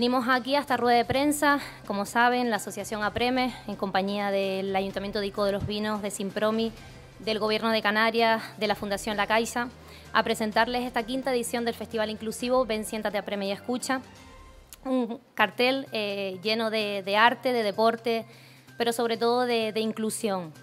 Venimos aquí a esta rueda de prensa, como saben, la Asociación APREME, en compañía del Ayuntamiento de de los Vinos, de Simpromi, del Gobierno de Canarias, de la Fundación La Caixa, a presentarles esta quinta edición del Festival Inclusivo Ven, siéntate, APREME y escucha. Un cartel eh, lleno de, arte, de deporte, pero sobre todo de inclusión.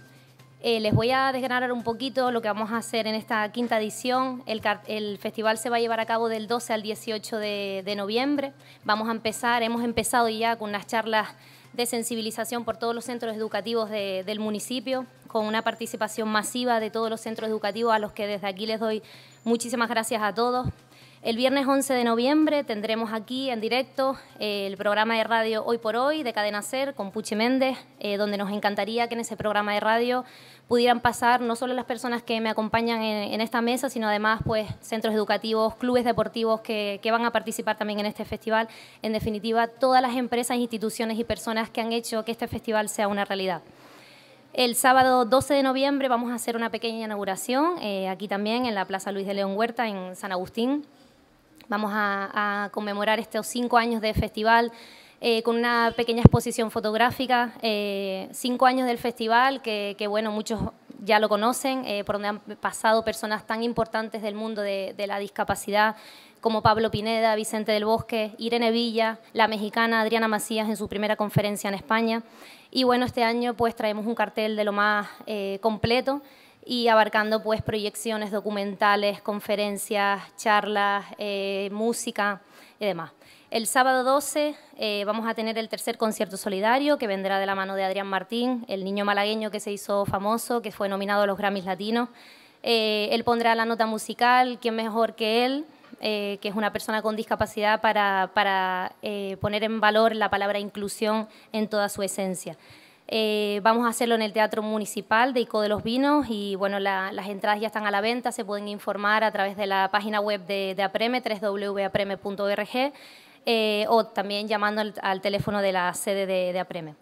Eh, les voy a desgranar un poquito lo que vamos a hacer en esta quinta edición. El, festival se va a llevar a cabo del 12 al 18 de, noviembre. Vamos a empezar, hemos empezado ya con unas charlas de sensibilización por todos los centros educativos del municipio, con una participación masiva de todos los centros educativos a los que desde aquí les doy muchísimas gracias a todos. El viernes 11 de noviembre tendremos aquí en directo eh, el programa de radio Hoy por Hoy de Cadena Ser con Puchi Méndez, eh, donde nos encantaría que en ese programa de radio pudieran pasar no solo las personas que me acompañan en, esta mesa, sino además pues centros educativos, clubes deportivos que, van a participar también en este festival. En definitiva, todas las empresas, instituciones y personas que han hecho que este festival sea una realidad. El sábado 12 de noviembre vamos a hacer una pequeña inauguración eh, aquí también en la Plaza Luis de León Huerta en San Agustín. Vamos a, conmemorar estos cinco años de festival eh, con una pequeña exposición fotográfica, eh, cinco años del festival, que, bueno, muchos ya lo conocen, eh, por donde han pasado personas tan importantes del mundo de, de, la discapacidad, como Pablo Pineda, Vicente del Bosque, Irene Villa, la mexicana Adriana Macías en su primera conferencia en España. Y bueno, este año pues traemos un cartel de lo más completo, y abarcando pues proyecciones documentales, conferencias, charlas, eh, música y demás. El sábado 12 eh, vamos a tener el tercer concierto solidario que vendrá de la mano de Adrián Martín, el niño malagueño que se hizo famoso, que fue nominado a los Grammys Latinos. Eh, él pondrá la nota musical, quién mejor que él, que es una persona con discapacidad, para, para poner en valor la palabra inclusión en toda su esencia. Eh, vamos a hacerlo en el Teatro Municipal de ICO de los Vinos y bueno, las entradas ya están a la venta, se pueden informar a través de la página web de, de APREME, www.apreme.org eh, o también llamando al, teléfono de la sede de, APREME.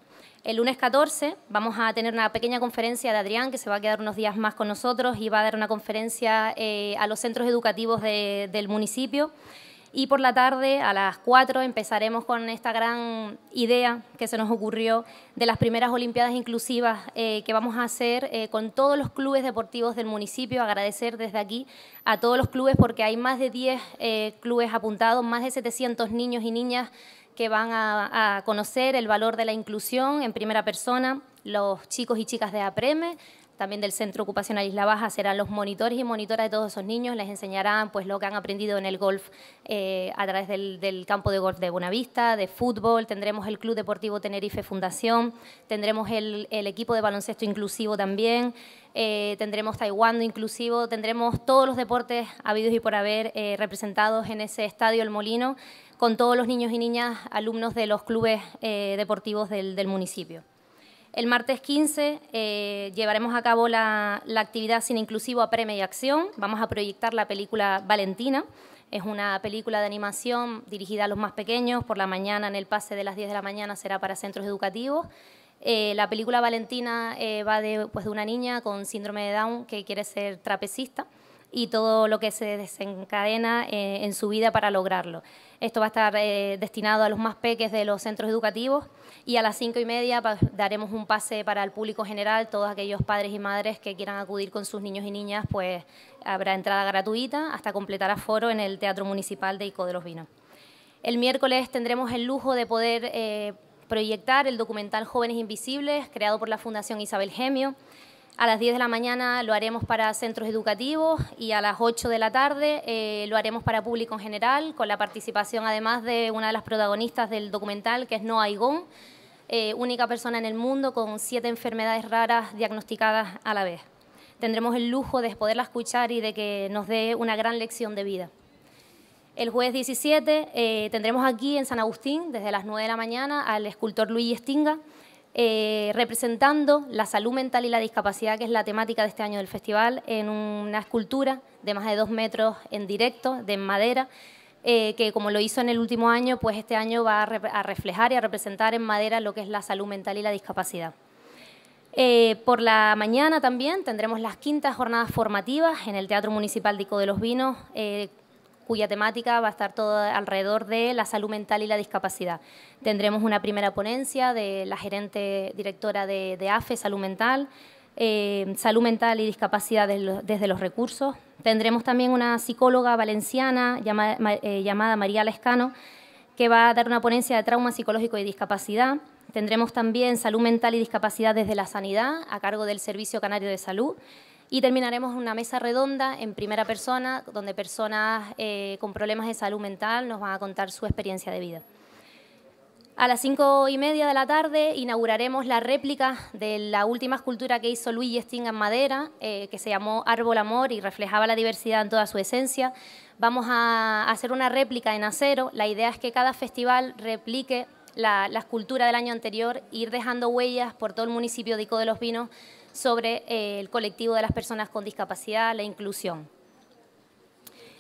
El lunes 14 vamos a tener una pequeña conferencia de Adrián, que se va a quedar unos días más con nosotros y va a dar una conferencia eh, a los centros educativos del municipio y por la tarde a las 4 empezaremos con esta gran idea que se nos ocurrió de las primeras Olimpiadas Inclusivas eh, que vamos a hacer eh, con todos los clubes deportivos del municipio. Agradecer desde aquí a todos los clubes porque hay más de 10 eh, clubes apuntados, más de 700 niños y niñas que van a, a conocer el valor de la inclusión en primera persona los chicos y chicas de APREME, también del Centro Ocupacional Isla Baja serán los monitores y monitoras de todos esos niños, les enseñarán pues lo que han aprendido en el golf eh, a través del, campo de golf de Buenavista, de fútbol, tendremos el Club Deportivo Tenerife Fundación, tendremos el, equipo de baloncesto inclusivo también, eh, tendremos taekwondo inclusivo, tendremos todos los deportes habidos y por haber eh, representados en ese estadio El Molino, con todos los niños y niñas alumnos de los clubes deportivos del municipio. El martes 15 eh, llevaremos a cabo la, actividad sin Inclusivo a Premio y Acción. Vamos a proyectar la película Valentina. Es una película de animación dirigida a los más pequeños. Por la mañana, en el pase de las 10 de la mañana, será para centros educativos. Eh, la película Valentina eh, va de, pues, de una niña con síndrome de Down que quiere ser trapecista y todo lo que se desencadena eh, en su vida para lograrlo. Esto va a estar eh, destinado a los más peques de los centros educativos y a las cinco y media daremos un pase para el público general, todos aquellos padres y madres que quieran acudir con sus niños y niñas, pues habrá entrada gratuita hasta completar aforo en el Teatro Municipal de Ico de los Vinos. El miércoles tendremos el lujo de poder eh, proyectar el documental Jóvenes Invisibles, creado por la Fundación Isabel Gemio, a las 10 de la mañana lo haremos para centros educativos y a las 8 de la tarde eh, lo haremos para público en general, con la participación además de una de las protagonistas del documental, que es Noa Igón, eh, única persona en el mundo con siete enfermedades raras diagnosticadas a la vez. Tendremos el lujo de poderla escuchar y de que nos dé una gran lección de vida. El jueves 17 eh, tendremos aquí en San Agustín, desde las 9 de la mañana, al escultor Luis Estinga, eh, representando la salud mental y la discapacidad, que es la temática de este año del festival, en una escultura de más de dos metros en directo, de madera, eh, que como lo hizo en el último año, pues este año va a, reflejar y a representar en madera lo que es la salud mental y la discapacidad. Eh, por la mañana también tendremos las quintas jornadas formativas en el Teatro Municipal de de los Vinos, cuya temática va a estar todo alrededor de la salud mental y la discapacidad. Tendremos una primera ponencia de la gerente directora de, AFE, e, Salud Mental, eh, salud mental y discapacidad desde los recursos. Tendremos también una psicóloga valenciana eh, llamada María Lescano, que va a dar una ponencia de trauma psicológico y discapacidad. Tendremos también salud mental y discapacidad desde la sanidad, a cargo del Servicio Canario de Salud y terminaremos una mesa redonda en primera persona, donde personas eh, con problemas de salud mental nos van a contar su experiencia de vida. A las cinco y media de la tarde inauguraremos la réplica de la última escultura que hizo Luis Sting en madera, eh, que se llamó Árbol Amor y reflejaba la diversidad en toda su esencia. Vamos a hacer una réplica en acero. La idea es que cada festival replique la, la escultura del año anterior, ir dejando huellas por todo el municipio de Ico de los Vinos sobre eh, el colectivo de las personas con discapacidad, la inclusión.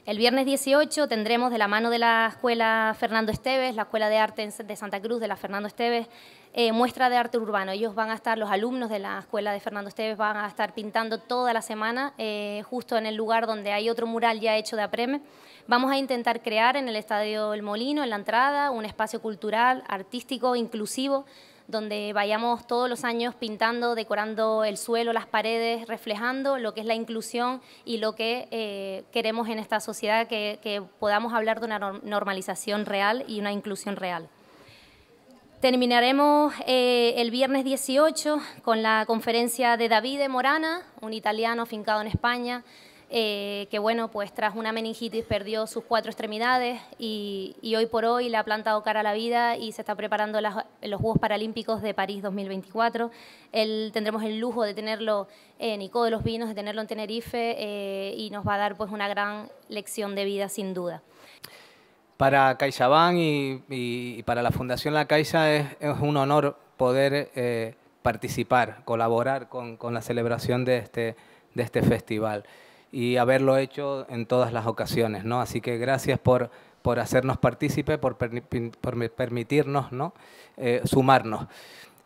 El viernes 18 tendremos de la mano de la Escuela Fernando Esteves, la Escuela de Arte de Santa Cruz de la Fernando Esteves, eh, muestra de arte urbano. Ellos van a estar, los alumnos de la Escuela de Fernando Esteves van a estar pintando toda la semana, eh, justo en el lugar donde hay otro mural ya hecho de apreme. Vamos a intentar crear en el Estadio El Molino, en la entrada, un espacio cultural, artístico, inclusivo, donde vayamos todos los años pintando, decorando el suelo, las paredes, reflejando lo que es la inclusión y lo que eh, queremos en esta sociedad, que, podamos hablar de una normalización real y una inclusión real. Terminaremos eh, el viernes 18 con la conferencia de Davide Morana, un italiano fincado en España, eh, que bueno, pues tras una meningitis perdió sus cuatro extremidades y, hoy por hoy le ha plantado cara a la vida y se está preparando los Juegos Paralímpicos de París 2024. tendremos el lujo de tenerlo en Ico de los Vinos, de tenerlo en Tenerife eh, y nos va a dar pues una gran lección de vida sin duda. Para CaixaBank y, para la Fundación La Caixa es, un honor poder eh, participar, colaborar con, la celebración de este, este festival y haberlo hecho en todas las ocasiones. ¿no? Así que gracias por, por hacernos partícipe, por, permitirnos ¿no? Eh, sumarnos.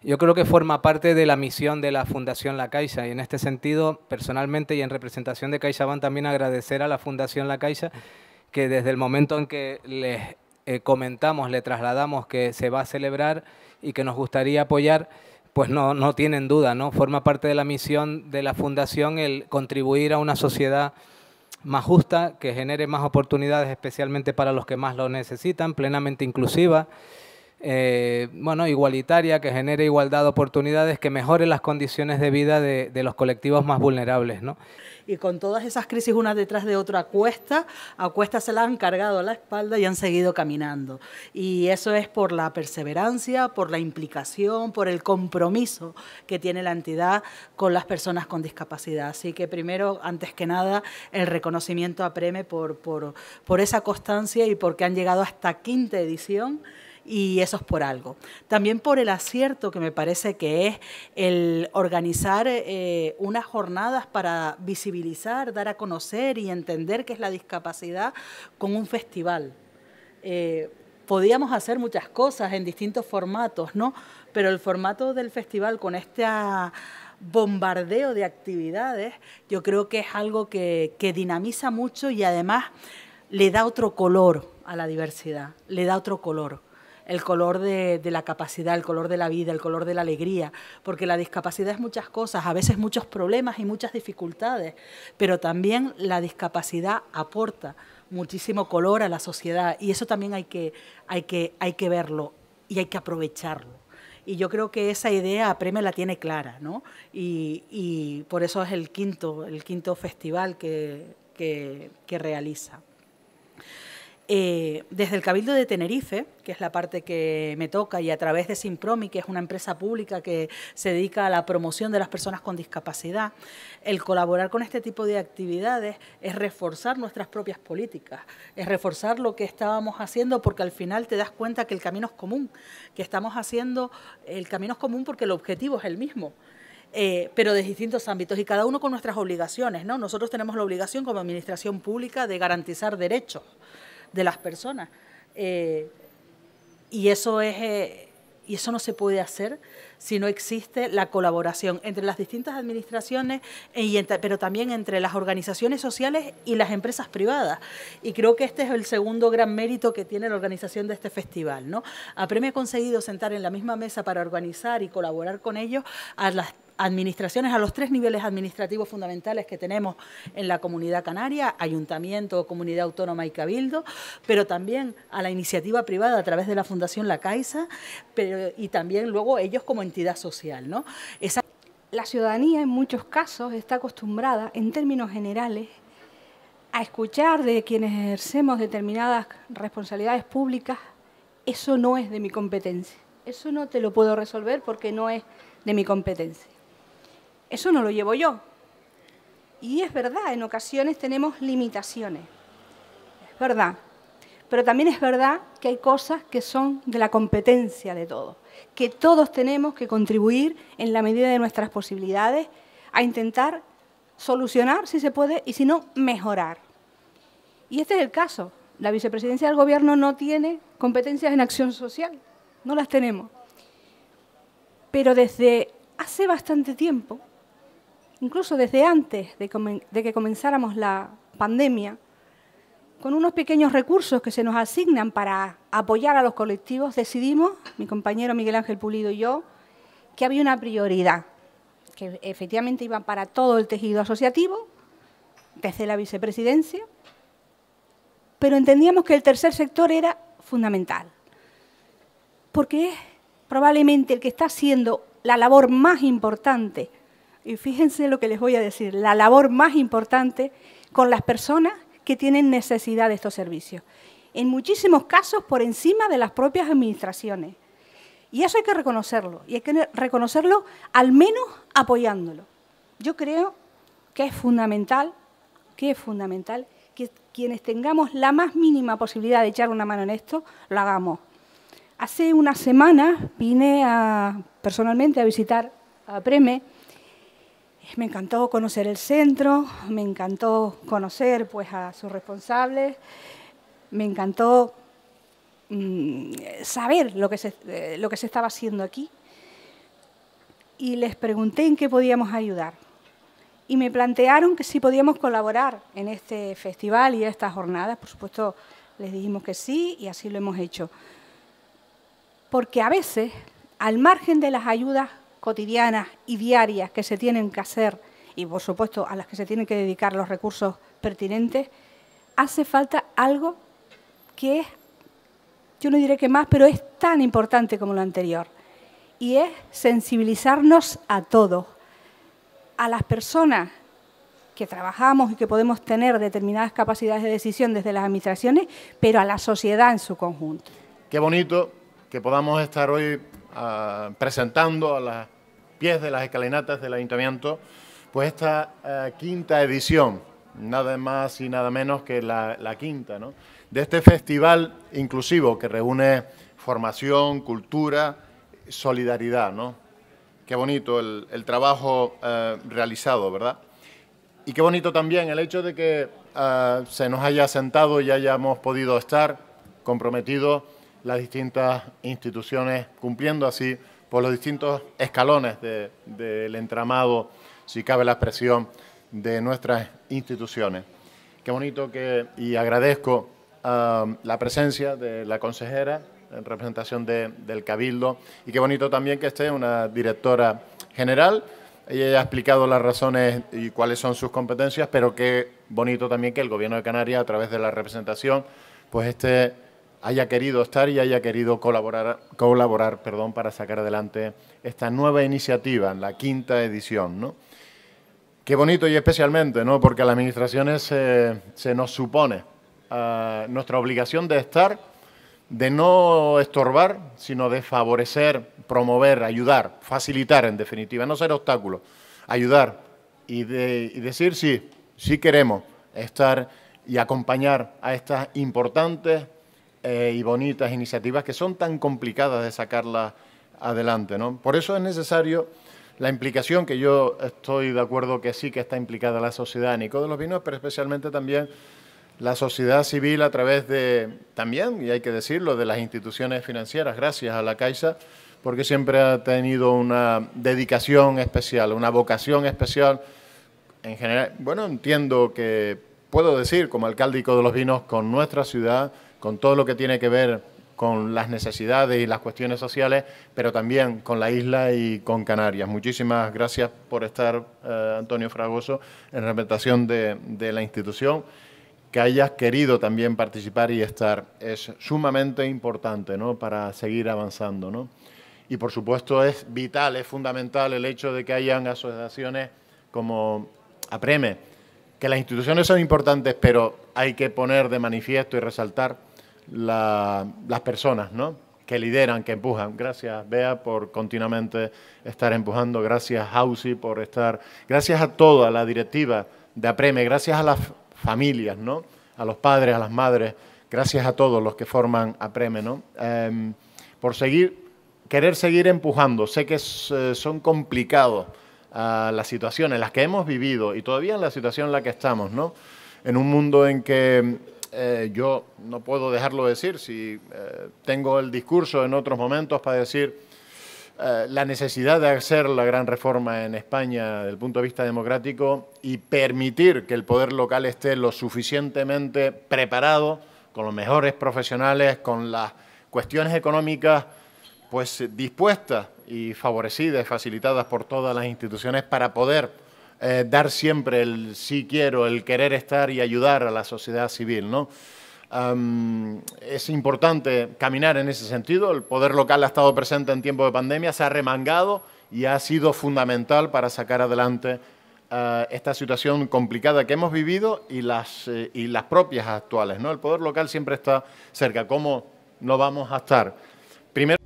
Yo creo que forma parte de la misión de la Fundación La Caixa y en este sentido, personalmente y en representación de CaixaBank, también agradecer a la Fundación La Caixa que desde el momento en que les eh, comentamos, le trasladamos que se va a celebrar y que nos gustaría apoyar, pues no, no tienen duda, ¿no? Forma parte de la misión de la Fundación el contribuir a una sociedad más justa, que genere más oportunidades, especialmente para los que más lo necesitan, plenamente inclusiva. Eh, bueno, igualitaria, que genere igualdad de oportunidades, que mejore las condiciones de vida de, los colectivos más vulnerables. ¿no? Y con todas esas crisis una detrás de otra a cuesta, a cuesta se la han cargado a la espalda y han seguido caminando. Y eso es por la perseverancia, por la implicación, por el compromiso que tiene la entidad con las personas con discapacidad. Así que primero, antes que nada, el reconocimiento a Preme por, por esa constancia y porque han llegado hasta quinta edición y eso es por algo. También por el acierto que me parece que es el organizar eh, unas jornadas para visibilizar, dar a conocer y entender qué es la discapacidad con un festival. Eh, podíamos hacer muchas cosas en distintos formatos, ¿no? Pero el formato del festival con este bombardeo de actividades, yo creo que es algo que, que dinamiza mucho y además le da otro color a la diversidad, le da otro color el color de, la capacidad, el color de la vida, el color de la alegría, porque la discapacidad es muchas cosas, a veces muchos problemas y muchas dificultades, pero también la discapacidad aporta muchísimo color a la sociedad y eso también hay que, hay que, hay que verlo y hay que aprovecharlo. Y yo creo que esa idea Apreme la tiene clara, ¿no? Y, por eso es el quinto, el quinto festival que realiza. Eh, desde el Cabildo de Tenerife, que es la parte que me toca, y a través de Simpromi, que es una empresa pública que se dedica a la promoción de las personas con discapacidad, el colaborar con este tipo de actividades es reforzar nuestras propias políticas, es reforzar lo que estábamos haciendo, porque al final te das cuenta que el camino es común, que estamos haciendo el camino es común porque el objetivo es el mismo. Eh, pero de distintos ámbitos y cada uno con nuestras obligaciones, ¿no? Nosotros tenemos la obligación como administración pública de garantizar derechos, de las personas. Eh, y eso es... Eh, y eso no se puede hacer si no existe la colaboración entre las distintas administraciones, e- y pero también entre las organizaciones sociales y las empresas privadas. Y creo que este es el segundo gran mérito que tiene la organización de este festival. ¿no? Apremia ha conseguido sentar en la misma mesa para organizar y colaborar con ellos a las administraciones, a los tres niveles administrativos fundamentales que tenemos en la comunidad canaria, ayuntamiento, comunidad autónoma y cabildo, pero también a la iniciativa privada a través de la Fundación La Caixa pero, y también luego ellos como entidad social. ¿no? La ciudadanía en muchos casos está acostumbrada, en términos generales, a escuchar de quienes ejercemos determinadas responsabilidades públicas, eso no es de mi competencia. Eso no te lo puedo resolver porque no es de mi competencia. Eso no lo llevo yo. Y es verdad, en ocasiones tenemos limitaciones. Es verdad. Pero también es verdad que hay cosas que son de la competencia de todos, que todos tenemos que contribuir en la medida de nuestras posibilidades a intentar solucionar si se puede y si no, mejorar. Y este es el caso. La vicepresidencia del Gobierno no tiene competencias en acción social, no las tenemos. Pero desde hace bastante tiempo incluso desde antes de, que comenzáramos la pandemia, con unos pequeños recursos que se nos asignan para apoyar a los colectivos, decidimos, mi compañero Miguel Ángel Pulido y yo, que había una prioridad, que efectivamente iba para todo el tejido asociativo, desde la vicepresidencia, pero entendíamos que el tercer sector era fundamental, porque es probablemente el que está haciendo la labor más importante y fíjense lo que les voy a decir, la labor más importante con las personas que tienen necesidad de estos servicios. En muchísimos casos por encima de las propias administraciones. Y eso hay que reconocerlo, y hay que reconocerlo al menos apoyándolo. Yo creo que es fundamental, que es fundamental que quienes tengamos la más mínima posibilidad de echar una mano en esto, lo hagamos. Hace unas semanas vine personalmente a visitar a Preme, me encantó conocer el centro, me encantó conocer pues, a sus responsables, me encantó mm, saber lo que, se, eh, lo que se estaba haciendo aquí y les pregunté en qué podíamos ayudar. Y me plantearon que si podíamos colaborar en este festival y estas jornadas, por supuesto les dijimos que sí y así lo hemos hecho. Porque a veces, al margen de las ayudas cotidianas y diarias que se tienen que hacer y, por supuesto, a las que se tienen que dedicar los recursos pertinentes, hace falta algo que es, yo no diré qué más, pero es tan importante como lo anterior, y es sensibilizarnos a todos, a las personas que trabajamos y que podemos tener determinadas capacidades de decisión desde las administraciones, pero a la sociedad en su conjunto. Qué bonito que podamos estar hoy Ah, presentando a las pies de las escalinatas del ayuntamiento, pues esta eh, quinta edición, nada más y nada menos que la, quinta, ¿no? de este festival inclusivo que reúne formación, cultura, solidaridad. ¿no? Qué bonito el, trabajo eh, realizado, ¿verdad? Y qué bonito también el hecho de que ah, se nos haya sentado y hayamos podido estar comprometidos las distintas instituciones, cumpliendo así por los distintos escalones del entramado, si cabe la expresión, de nuestras instituciones. Qué bonito que, y agradezco um, la presencia de la consejera en representación del Cabildo y qué bonito también que esté una directora general. Ella ha explicado las razones y cuáles son sus competencias, pero qué bonito también que el Gobierno de Canarias, a través de la representación, pues esté haya querido estar y haya querido colaborar, colaborar perdón, para sacar adelante esta nueva iniciativa, en la quinta edición. Qué bonito y especialmente, ¿no? porque a las administraciones eh, se nos supone ah, nuestra obligación de estar, de no estorbar, sino de favorecer, promover, ayudar, facilitar en definitiva, no ser obstáculo, ayudar y, y decir sí, sí queremos estar y acompañar a estas importantes eh, y bonitas iniciativas que son tan complicadas de sacarlas adelante. ¿no? Por eso es necesario la implicación, que yo estoy de acuerdo que sí que está implicada la sociedad en Nico de los Vinos, pero especialmente también la sociedad civil a través de, también, y hay que decirlo, de las instituciones financieras, gracias a la Caixa, porque siempre ha tenido una dedicación especial, una vocación especial. En general, bueno, entiendo que puedo decir como alcalde de los Vinos con nuestra ciudad, con todo lo que tiene que ver con las necesidades y las cuestiones sociales, pero también con la isla y con Canarias. Muchísimas gracias por estar, eh, Antonio Fragoso, en representación de, la institución que hayas querido también participar y estar es sumamente importante para seguir avanzando. Y por supuesto es vital, es fundamental el hecho de que hayan asociaciones como APREME, que las instituciones son importantes, pero hay que poner de manifiesto y resaltar la, las personas, ¿no? Que lideran, que empujan. Gracias, Bea, por continuamente estar empujando. Gracias, Hausi, por estar. Gracias a toda la directiva de APREME. Gracias a las familias, ¿no? A los padres, a las madres. Gracias a todos los que forman APREME, ¿no? Em, por seguir, querer seguir empujando. Sé que eh, son complicados ah, las situaciones, las que hemos vivido y todavía en la situación en la que estamos, ¿no? En un mundo en que eh, yo no puedo dejarlo decir, si eh, tengo el discurso en otros momentos para decir eh, la necesidad de hacer la gran reforma en España desde el punto de vista democrático y permitir que el poder local esté lo suficientemente preparado, con los mejores profesionales, con las cuestiones económicas pues dispuestas y favorecidas, facilitadas por todas las instituciones para poder eh, dar siempre el sí quiero, el querer estar y ayudar a la sociedad civil, ¿no? es importante caminar en ese sentido. El poder local ha estado presente en tiempo de pandemia, se ha remangado y ha sido fundamental para sacar adelante eh, esta situación complicada que hemos vivido y las, eh, y las propias actuales. ¿no? El poder local siempre está cerca. ¿Cómo no vamos a estar? Primero.